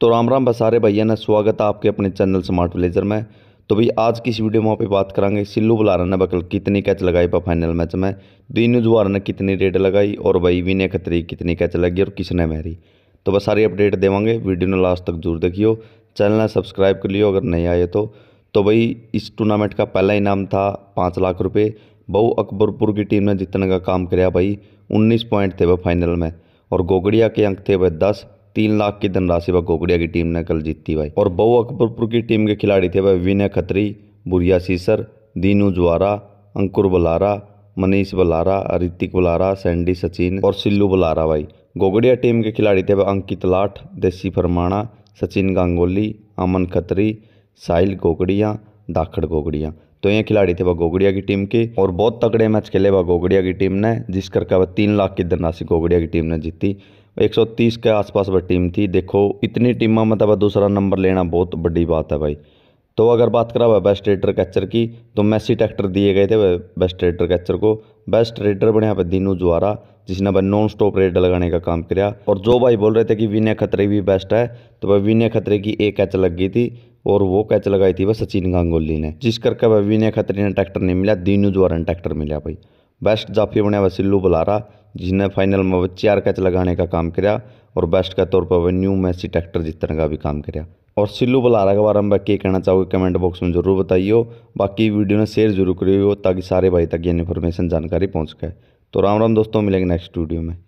तो राम राम बसारे भैया ने स्वागत है आपके अपने चैनल स्मार्ट विलेजर में तो भाई आज की इस वीडियो में आप बात करेंगे सिल्लू बुलारा ने बकल कितनी कैच लगाई पर फाइनल मैच में दीनू जुआर ने कितनी रेड लगाई और भाई विनय खतरी कितनी कैच लगी और किसने मेरी तो बस सारी अपडेट देवेंगे वीडियो ने लास्ट तक जरूर देखियो चैनल ने सब्सक्राइब कर लियो अगर नहीं आए तो तो भाई इस टूर्नामेंट का पहला इनाम था पाँच लाख रुपये बहु अकबरपुर की टीम ने जितने का काम कराया भाई उन्नीस पॉइंट थे वह फाइनल में और गोगड़िया के अंक थे वह दस तीन लाख की धनराशि व गोगड़िया की टीम ने कल जीती भाई और बहु अकबरपुर की टीम के खिलाड़ी थे भाई विनय खत्री बुरिया सीसर दीनू ज्वारा अंकुर बलारा मनीष बलारा ऋतिक बलारा सैंडी सचिन और सिल्लू बलारा भाई गोगड़िया टीम के खिलाड़ी थे अंकित लाठ देसी फरमाणा सचिन गांगोली अमन खत्री साहिल गोगड़िया दाखड़ गोगड़िया तो ये खिलाड़ी थे वह गोगड़िया की टीम के और बहुत तगड़े मैच खेले वह गोगड़िया की टीम ने जिस करके वह तीन लाख की धनराशि गोगड़िया की टीम ने जीती 130 के आसपास वह टीम थी देखो इतनी टीम में मतलब दूसरा नंबर लेना बहुत बड़ी बात है भाई तो अगर बात करा वह बेस्ट रेडर कैचर की तो मैसी ट्रैक्टर दिए गए थे वह बेस्ट रेडर कैचर को बेस्ट रेडर बने यहाँ पर दीनू जुआरा जिसने वह नॉन स्टॉप रेड लगाने का काम किया और जो भाई बोल रहे थे कि विनय खतरे भी बेस्ट है तो वह विनय खतरे की एक कैच लग गई थी और वो कैच लगाई थी वह सचिन गांगुली ने जिस करके वह विनय खत्री ने ट्रैक्टर नहीं मिला दीनू ज्वारन ट्रैक्टर मिला भाई बेस्ट जाफी बने वह सिल्लू बुलारा जिसने फाइनल में वह चार कैच लगाने का काम किया और बेस्ट के तौर पर वह न्यू मैसी ट्रैक्टर जीतने का भी काम किया और सिल्लू बुलारा के बारे में क्या कहना चाहोगे कमेंट बॉक्स में जरूर बताइए बाकी वीडियो ने शेयर जरूर करियो ताकि सारे भाई तक ये इन्फॉर्मेशन जानकारी पहुँच गए तो राम राम दोस्तों मिलेंगे नेक्स्ट वीडियो में